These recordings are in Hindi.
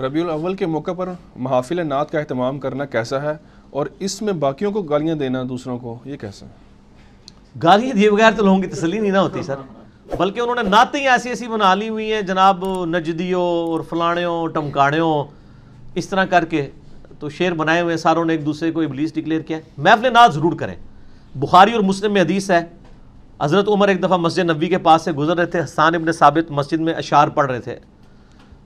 रबील अव्वल के मौके पर महाफिल नात का अहतमाम करना कैसा है और इसमें बाकियों को गालियाँ देना दूसरों को ये कैसा है गालियाँ दिए बगैर तो लोगों की तसली नहीं ना होती सर बल्कि उन्होंने नातें ऐसी ऐसी बना ली हुई हैं जनाब नजदियों और फलाणियों टमकाणियों इस तरह करके तो शेर बनाए हुए हैं सारों ने एक दूसरे को इबलीस डिक्लेयर किया महफिल नात ज़रूर करें बुखारी और मुस्लिम में हदीस है हज़रत उमर एक दफ़ा मस्जिद नबी के पास से गुजर रहे थे हसान इबन साबित मस्जिद में अशार पढ़ रहे थे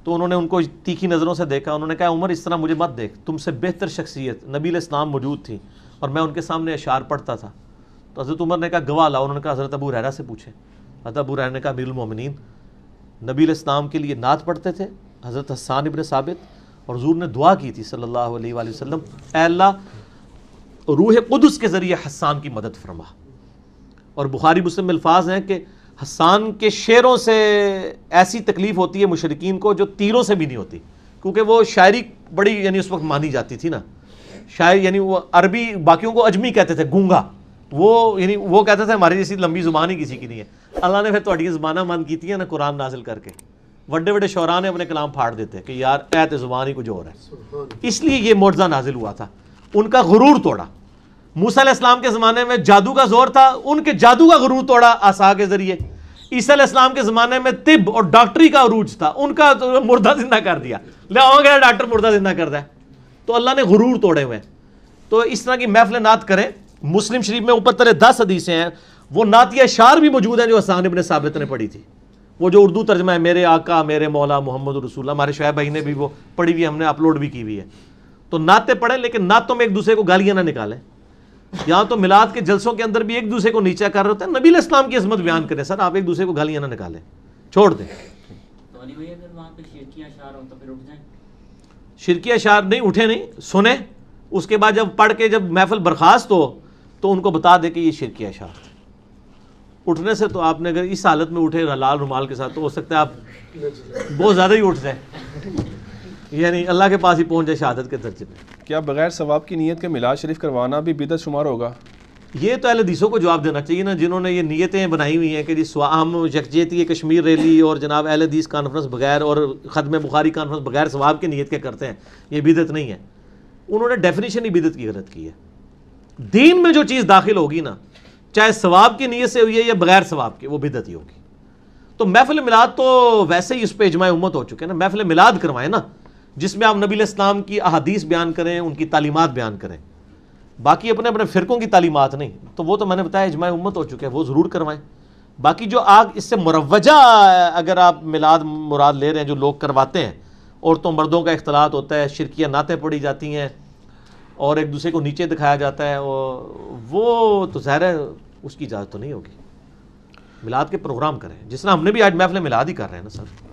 तो उन्होंने उनको तीखी नज़रों से देखा उन्होंने कहा उमर इस तरह मुझे मत देख तुमसे बेहतर शख्सियत नबील इस्लाम मौजूद थी और मैं उनके सामने अशार पढ़ता था तो हज़रत उमर ने कहा गवाह ला उन्होंने कहा हज़रत अबू रहरा से पूछे हज़रत अबू रहरा ने कहा अमीरमिन नबील इस्लाम के लिए नात पढ़ते थे हज़रत हसान इब्न साबित और हजूर ने दुआ की थी सल्ला वसम अल्लाह रूह कुदस के ज़रिए हसान की मदद फरमा और बुखारी मुस्लिम अल्फाज हैं कि हसान के शेरों से ऐसी तकलीफ़ होती है मुशरकिन को जो तीरों से भी नहीं होती क्योंकि वो शायरी बड़ी यानी उस वक्त मानी जाती थी ना शायर यानी वो अरबी बाकियों को अजमी कहते थे गूंगा वो यानी वो कहते थे हमारी जैसी लंबी जुबान ही किसी की नहीं है अल्लाह ने फिर थोड़ी जबाना मन की थी ना कुरान नाजिल करके बड़े बड़े शौरा ने अपने कलाम फाड़ देते कि यार ऐत जुबान ही कुछ और है इसलिए ये मोर्जा नाजिल हुआ था उनका गुरूर तोड़ा मूसा इस्लाम के ज़माने में जादू का जोर था उनके जादू का गुरूर तोड़ा आसा के ज़रिए ईसा इस्लाम के ज़माने में तिब और डॉक्टरी का अरूज था उनका तो मुर्दा जिंदा कर दिया ले गया डॉक्टर मुर्दा जिंदा कर है तो अल्लाह ने गुरूर तोड़े हुए तो इस तरह की महफिल नात करें मुस्लिम शरीफ में ऊपर तले दस हदीसें हैं वो नातिया शार भी मौजूद हैं जो हसान इबन साबित ने पढ़ी थी वो जो उर्दू तर्जमा है मेरे आका मेरे मौला मोहम्मद रसूल हमारे शाह भाई ने भी वो पढ़ी हुई हमने अपलोड भी की हुई है तो नाते पढ़ें लेकिन नातों में एक दूसरे को गालियाँ ना निकालें यहाँ तो मिलाद के जलसों के अंदर भी एक दूसरे को नीचा कर रहे होते हैं नबी इस्लाम की अजमत बयान करें सर आप एक दूसरे को गालियाँ ना निकालें छोड़ दें तो शिरकिया तो शार नहीं उठे नहीं सुने उसके बाद जब पढ़ के जब महफल बर्खास्त हो तो उनको बता दे कि ये शिरकिया शार उठने से तो आपने अगर इस हालत में उठे लाल रुमाल के साथ तो हो सकता है आप बहुत ज़्यादा ही उठ जाए यानी अल्लाह के पास ही पहुँच जाए शहादत के दर्जे में क्या बगैर सवाब की नीयत के मिलाद शरीफ करवाना भी बिदत शुमार होगा ये तो हदीसों को जवाब देना चाहिए ना जिन्होंने ये नीयतें बनाई हुई हैं कि जी हम यकजहती कश्मीर रैली और जनाब अहलदीस कॉन्फ्रेंस बगैर और ख़दम बुखारी कॉन्फ्रेंस बगैर सवाब की नीयत के करते हैं ये बिदत नहीं है उन्होंने डेफिनेशन ही बिदत की गलत की है दीन में जो चीज़ दाखिल होगी ना चाहे सवाब की नीयत से हुई है या बगैर सवाब की वो बिदत ही होगी तो महफिल मिलाद तो वैसे ही इस पर इजमा उम्मत हो चुके हैं ना महफिल मिलाद करवाएं ना जिसमें आप नबी इस्लाम की अहदीस बयान करें उनकी तालीमत बयान करें बाकी अपने अपने फ़िरक़ों की तालीमत नहीं तो वो तो मैंने बताया इजमा उम्मत हो चुके हैं वो ज़रूर करवाएं बाकी जो आग इससे मुरवजा अगर आप मिलाद मुराद ले रहे हैं जो लोग करवाते हैं औरतों मर्दों का अख्तलात होता है शिरकिया नातें पढ़ी जाती हैं और एक दूसरे को नीचे दिखाया जाता है वो तो ज़ाहिर है उसकी इजाज़त तो नहीं होगी मिलाद के प्रोग्राम करें जिस तरह हमने भी आज महफिल मिलाद ही कर रहे हैं ना सर